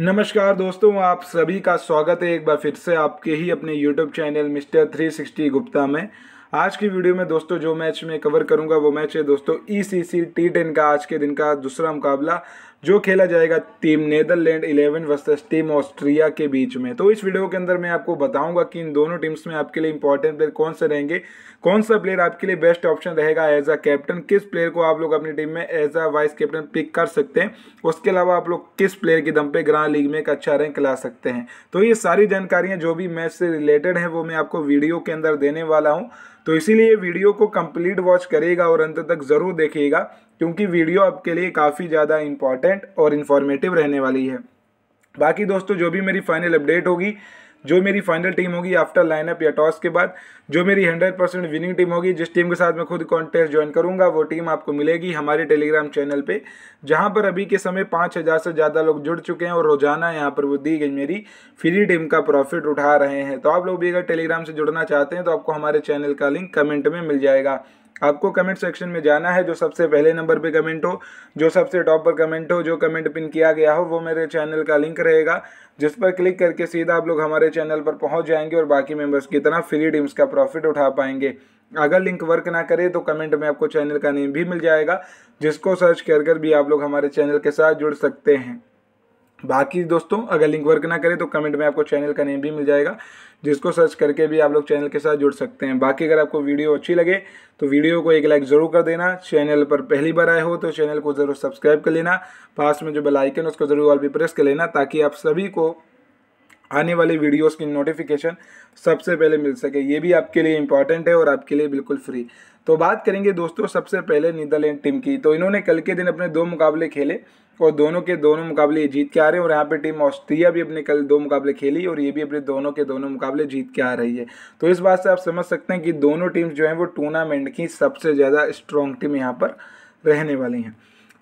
नमस्कार दोस्तों आप सभी का स्वागत है एक बार फिर से आपके ही अपने यूट्यूब चैनल मिस्टर 360 गुप्ता में आज की वीडियो में दोस्तों जो मैच मैं कवर करूंगा वो मैच है दोस्तों ई सी सी टी टेन का आज के दिन का दूसरा मुकाबला जो खेला जाएगा team Netherland 11 versus team Austria के बीच में तो इस वीडियो के अंदर मैं आपको बताऊंगा कि इन दोनों टीम्स में आपके लिए इंपॉर्टेंट प्लेयर कौन से रहेंगे कौन सा प्लेयर आपके लिए बेस्ट ऑप्शन रहेगा एज अ कैप्टन किस प्लेयर को आप लोग अपनी टीम में as a vice captain pick कर सकते हैं उसके अलावा आप लोग किस प्लेयर के दम पे ग्रां लीग में एक अच्छा रैंक ला सकते हैं तो ये सारी जानकारियाँ जो भी मैच से रिलेटेड है वो मैं आपको वीडियो के अंदर देने वाला हूँ तो इसीलिए वीडियो को कंप्लीट वॉच करेगा और अंत तक ज़रूर देखिएगा क्योंकि वीडियो आपके लिए काफ़ी ज़्यादा इंपॉर्टेंट और इन्फॉर्मेटिव रहने वाली है बाकी दोस्तों जो भी मेरी फाइनल अपडेट होगी जो मेरी फाइनल टीम होगी आफ्टर लाइनअप या टॉस के बाद जो मेरी 100 परसेंट विनिंग टीम होगी जिस टीम के साथ मैं खुद कॉन्टेस्ट ज्वाइन करूंगा वो टीम आपको मिलेगी हमारे टेलीग्राम चैनल पे जहां पर अभी के समय 5000 से ज़्यादा लोग जुड़ चुके हैं और रोजाना यहां पर वो दी गई मेरी फ्री टीम का प्रॉफिट उठा रहे हैं तो आप लोग भी अगर टेलीग्राम से जुड़ना चाहते हैं तो आपको हमारे चैनल का लिंक कमेंट में मिल जाएगा आपको कमेंट सेक्शन में जाना है जो सबसे पहले नंबर पे कमेंट हो जो सबसे टॉप पर कमेंट हो जो कमेंट पिन किया गया हो वो मेरे चैनल का लिंक रहेगा जिस पर क्लिक करके सीधा आप लोग हमारे चैनल पर पहुंच जाएंगे और बाकी मेंबर्स की तरह फ्री डीम्स का प्रॉफिट उठा पाएंगे अगर लिंक वर्क ना करे तो कमेंट में आपको चैनल का नेम भी मिल जाएगा जिसको सर्च कर कर भी आप लोग हमारे चैनल के साथ जुड़ सकते हैं बाकी दोस्तों अगर लिंक वर्क ना करे तो कमेंट में आपको चैनल का नेम भी मिल जाएगा जिसको सर्च करके भी आप लोग चैनल के साथ जुड़ सकते हैं बाकी अगर आपको वीडियो अच्छी लगे तो वीडियो को एक लाइक ज़रूर कर देना चैनल पर पहली बार आए हो तो चैनल को ज़रूर सब्सक्राइब कर लेना पास में जो बेलाइकन है उसको ज़रूर ऑल भी प्रेस कर लेना ताकि आप सभी को आने वाले वीडियोस की नोटिफिकेशन सबसे पहले मिल सके ये भी आपके लिए इंपॉर्टेंट है और आपके लिए बिल्कुल फ्री तो बात करेंगे दोस्तों सबसे पहले नीदरलैंड टीम की तो इन्होंने कल के दिन अपने दो मुकाबले खेले और दोनों के दोनों मुकाबले जीत के आ रहे हैं और यहाँ पे टीम ऑस्ट्रिया भी अपने कल दो मुकाबले खेली और ये भी अपने दोनों के दोनों मुकाबले जीत के आ रही है तो इस बात से आप समझ सकते हैं कि दोनों टीम्स जो हैं वो टूर्नामेंट की सबसे ज़्यादा स्ट्रॉन्ग टीम यहाँ पर रहने वाली हैं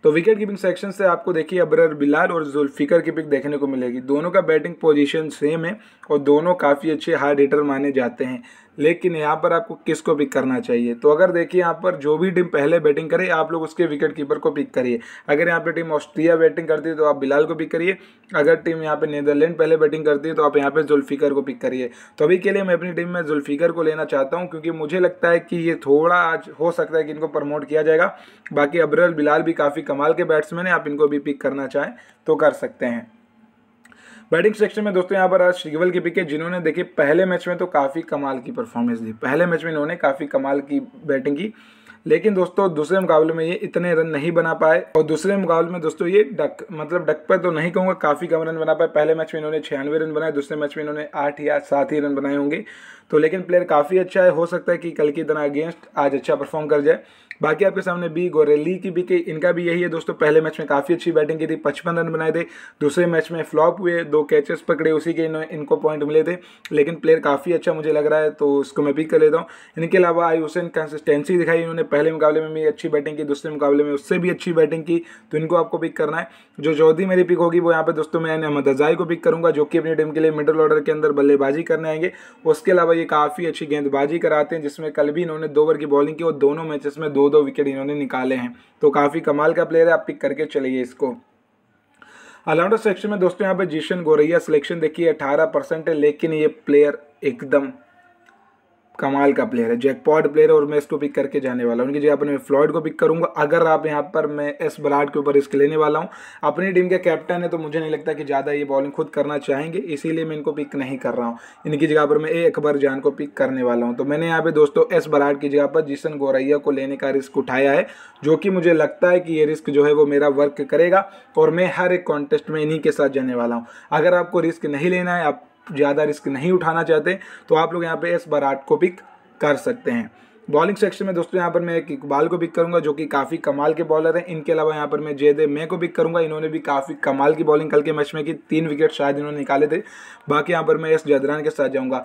तो विकेट कीपिंग सेक्शन से आपको देखिए अबरर बिलाल और जुल्फिकर की पिक देखने को मिलेगी दोनों का बैटिंग पोजीशन सेम है और दोनों काफ़ी अच्छे हार्ड हिटर माने जाते हैं लेकिन यहाँ पर आपको किसको पिक करना चाहिए तो अगर देखिए यहाँ पर जो भी टीम पहले बैटिंग करे आप लोग उसके विकेट कीपर को पिक करिए अगर यहाँ पर टीम ऑस्ट्रिया बैटिंग करती है तो आप बिलाल को पिक करिए अगर टीम यहाँ पर नीदरलैंड पहले बैटिंग करती है तो आप यहाँ पर जुल्फ़िकर को पिक करिए तो अभी के लिए मैं अपनी टीम में जुल्फ़िकर को लेना चाहता हूँ क्योंकि मुझे लगता है कि ये थोड़ा आज हो सकता है कि इनको प्रमोट किया जाएगा बाकी अब्रल बिलाल भी काफ़ी कमाल के बैट्समैन हैं आप इनको भी पिक करना चाहें तो कर सकते हैं बैटिंग सेक्शन में दोस्तों यहाँ पर आज श्रीगवल की पिक है जिन्होंने देखे पहले मैच में तो काफ़ी कमाल की परफॉर्मेंस दी पहले मैच में इन्होंने काफ़ी कमाल की बैटिंग की लेकिन दोस्तों दूसरे मुकाबले में ये इतने रन नहीं बना पाए और दूसरे मुकाबले में दोस्तों ये डक मतलब डक पर तो नहीं कहूँगा काफ़ी कम रन बना पाए पहले मैच में इन्होंने छियानवे रन बनाए दूसरे मैच में इन्होंने आठ या सात ही रन बनाए होंगे तो लेकिन प्लेयर काफ़ी अच्छा है हो सकता है कि कल की तरह अगेंस्ट आज अच्छा परफॉर्म कर जाए बाकी आपके सामने बी गोरेली की भी इनका भी यही है दोस्तों पहले मैच में काफ़ी अच्छी बैटिंग की थी पचपन रन बनाए थे दूसरे मैच में फ्लॉप हुए दो कैचेस पकड़े उसी के इनको पॉइंट मिले थे लेकिन प्लेयर काफ़ी अच्छा मुझे लग रहा है तो उसको मैं पिक कर लेता हूँ इनके अलावा आई हुसैन कंसिस्टेंसी दिखाई इन्होंने पहले मुकाबले में भी अच्छी बैटिंग की दूसरे मुकाबले में उससे भी अच्छी बैटिंग की तो इनको आपको पिक करना है जो चौधरी मेरी पिक होगी वो यहाँ पर दोस्तों मैं अहमद अजाई को पिक करूँगा जो कि अपनी टीम के लिए मिडल ऑर्डर के अंदर बल्लेबाजी करने आएंगे उसके अलावा ये काफ़ी अच्छी गेंदबाजी कराते हैं जिसमें कल भी इन्होंने दो ओवर की बॉलिंग की और दोनों मैचेस में दो दो विकेट इन्होंने निकाले हैं तो काफ़ी कमाल का प्लेयर है आप पिक करके चलिए इसको ऑलराउंडर सेक्शन में दोस्तों यहाँ पे जीशन गोरैया सिलेक्शन देखिए अठारह परसेंट है लेकिन ये प्लेयर एकदम कमाल का प्लेयर है जैकपॉट प्लेयर है और मैं इसको पिक करके जाने वाला हूँ उनकी जगह अपने फ्लॉइड को पिक करूंगा अगर आप यहाँ पर मैं एस बराड के ऊपर रिस्क लेने वाला हूँ अपनी टीम के कैप्टन है तो मुझे नहीं लगता कि ज़्यादा ये बॉलिंग खुद करना चाहेंगे इसीलिए मैं इनको पिक नहीं कर रहा हूँ इनकी जगह पर मैं ए अकबर जान को पिक करने वाला हूँ तो मैंने यहाँ पे दोस्तों एस बराड की जगह पर जिसन गोरैया को लेने का रिस्क उठाया है जो कि मुझे लगता है कि ये रिस्क जो है वो मेरा वर्क करेगा और मैं हर एक कॉन्टेस्ट में इन्हीं के साथ जाने वाला हूँ अगर आपको रिस्क नहीं लेना है आप ज़्यादा रिस्क नहीं उठाना चाहते तो आप लोग यहाँ पे एस बराट को पिक कर सकते हैं बॉलिंग सेक्शन में दोस्तों यहाँ पर मैं एक इकबाल को पिक करूँगा जो कि काफ़ी कमाल के बॉलर हैं इनके अलावा यहाँ पर मैं जयदेव मे को पिक करूँगा इन्होंने भी काफ़ी कमाल की बॉलिंग कल के मैच में की तीन विकेट शायद इन्होंने निकाले थे बाकी यहाँ पर मैं एस जदरान के साथ जाऊँगा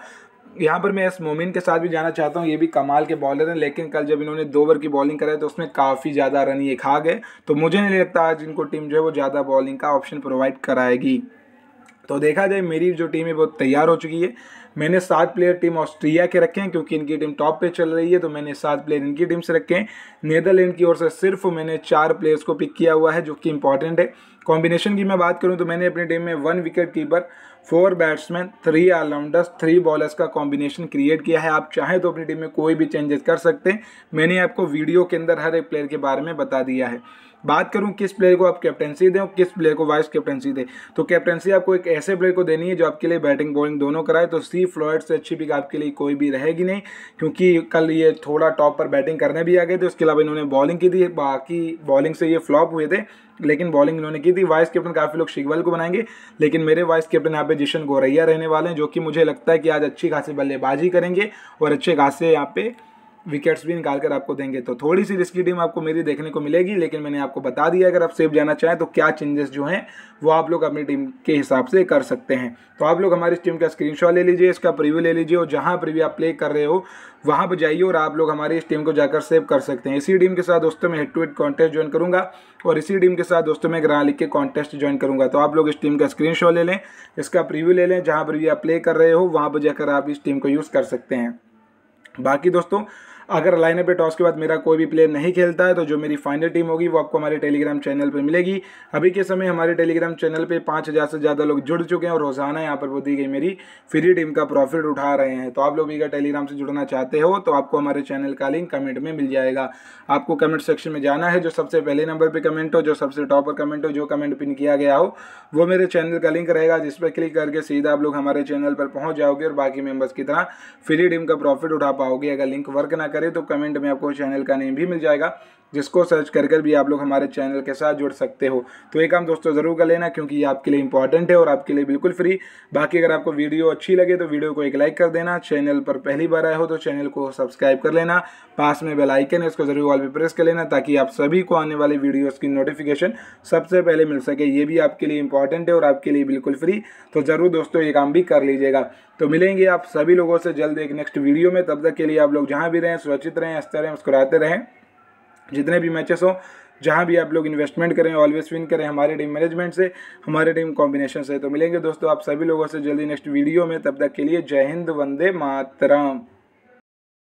यहाँ पर मैं एस मोमिन के साथ भी जाना चाहता हूँ ये भी कमाल के बॉलर हैं लेकिन कल जब इन्होंने दो ओवर की बॉलिंग कराई तो उसमें काफ़ी ज़्यादा रन ये खा गए तो मुझे नहीं लगता आज इनको टीम जो है वो ज़्यादा बॉलिंग का ऑप्शन प्रोवाइड कराएगी तो देखा जाए मेरी जो टीम है वो तैयार हो चुकी है मैंने सात प्लेयर टीम ऑस्ट्रिया के रखे हैं क्योंकि इनकी टीम टॉप पे चल रही है तो मैंने सात प्लेयर इनकी टीम से रखे हैं नीदरलैंड की ओर से सिर्फ मैंने चार प्लेयर्स को पिक किया हुआ है जो कि इंपॉर्टेंट है कॉम्बिनेशन की मैं बात करूं तो मैंने अपनी टीम में one wicket keeper four batsman three allrounders three bowlers का कॉम्बिनेशन क्रिएट किया है आप चाहें तो अपनी टीम में कोई भी चेंजेस कर सकते हैं मैंने आपको वीडियो के अंदर हर एक प्लेयर के बारे में बता दिया है बात करूं किस प्लेयर को आप कैप्टनसी दें और किस प्लेयर को वाइस कैप्टनसी दें तो कैप्टनसी आपको एक ऐसे प्लेयर को देनी है जो आपके लिए बैटिंग बॉलिंग दोनों कराए तो सी फ्लॉयड से अच्छी पिक आपके लिए कोई भी रहेगी नहीं क्योंकि कल ये थोड़ा टॉप पर बैटिंग करने भी आ गए थे उसके अलावा इन्होंने बॉलिंग की थी बाकी बॉलिंग से ये फ्लॉप हुए थे लेकिन बॉलिंग इन्होंने की थी वाइस कैप्टन काफ़ी लोग शिगवल को बनाएंगे लेकिन मेरे वाइस कैप्टन यहाँ पे जिशन गोरैया रहने वाले हैं जो कि मुझे लगता है कि आज अच्छी खासी बल्लेबाजी करेंगे और अच्छे खासे यहाँ पे विकेट्स भी निकाल कर आपको देंगे तो थोड़ी सी रिस्की टीम आपको मेरी देखने को मिलेगी लेकिन मैंने आपको बता दिया अगर आप सेफ जाना चाहें तो क्या चेंजेस जो हैं वो आप लोग अपनी टीम के हिसाब से कर सकते हैं तो आप लोग हमारी टीम का स्क्रीनशॉट ले लीजिए इसका प्रिव्यू ले लीजिए और जहाँ प्रिव्यू आप प्ले कर रहे हो वहाँ पर जाइए और आप लोग हमारी इस टीम को जाकर सेव कर सकते हैं इसी टीम के साथ दोस्तों में head to head contest join करूँगा और इसी टीम के साथ दोस्तों में ग्रह लिख के कॉन्टेस्ट ज्वाइन करूँगा तो आप लोग इस टीम का स्क्रीन ले लें इसका प्रिव्यू ले लें जहाँ पर भी आप प्ले कर रहे हो वहाँ पर जाकर आप इस टीम को यूज़ कर सकते हैं बाकी दोस्तों अगर लाइनअप पे टॉस के बाद मेरा कोई भी प्लेयर नहीं खेलता है तो जो मेरी फाइनल टीम होगी वो आपको हमारे टेलीग्राम चैनल पर मिलेगी अभी के समय हमारे टेलीग्राम चैनल पर पाँच से ज़्यादा लोग जुड़ चुके हैं और रोज़ाना यहाँ पर वो दी गई मेरी फ्री टीम का प्रॉफिट उठा रहे हैं तो आप लोग भी अगर टेलीग्राम से जुड़ना चाहते हो तो आपको हमारे चैनल का लिंक कमेंट में मिल जाएगा आपको कमेंट सेक्शन में जाना है जो सबसे पहले नंबर पर कमेंट हो जो सबसे टॉप पर कमेंट हो जो कमेंट पिन किया गया हो वो मेरे चैनल का लिंक रहेगा जिस पर क्लिक करके सीधा आप लोग हमारे चैनल पर पहुँच जाओगे और बाकी मेम्बर्स की तरह फ्री टीम का प्रॉफिट उठा पाओगे अगर लिंक वर्क ना करें तो कमेंट में आपको चैनल का नेम भी मिल जाएगा जिसको सर्च कर कर भी आप लोग हमारे चैनल के साथ जुड़ सकते हो तो ये काम दोस्तों ज़रूर कर लेना क्योंकि ये आपके लिए इंपॉर्टेंट है और आपके लिए बिल्कुल फ्री बाकी अगर आपको वीडियो अच्छी लगे तो वीडियो को एक लाइक कर देना चैनल पर पहली बार आए हो तो चैनल को सब्सक्राइब कर लेना पास में बेल आइकन है उसको ज़रूर ऑल पर प्रेस कर लेना ताकि आप सभी को आने वाले वीडियोज़ की नोटिफिकेशन सबसे पहले मिल सके ये भी आपके लिए इंपॉर्टेंट है और आपके लिए बिल्कुल फ्री तो ज़रूर दोस्तों ये काम भी कर लीजिएगा तो मिलेंगे आप सभी लोगों से जल्द एक नेक्स्ट वीडियो में तब तक के लिए आप लोग जहाँ भी रहें सुरक्षित रहें हंसते रहें मुस्कुराते रहें जितने भी मैचेस हों जहाँ भी आप लोग इन्वेस्टमेंट करें ऑलवेज विन करें हमारे टीम मैनेजमेंट से हमारे टीम कॉम्बिनेशन से तो मिलेंगे दोस्तों आप सभी लोगों से जल्दी नेक्स्ट वीडियो में तब तक के लिए जय हिंद वंदे मातरम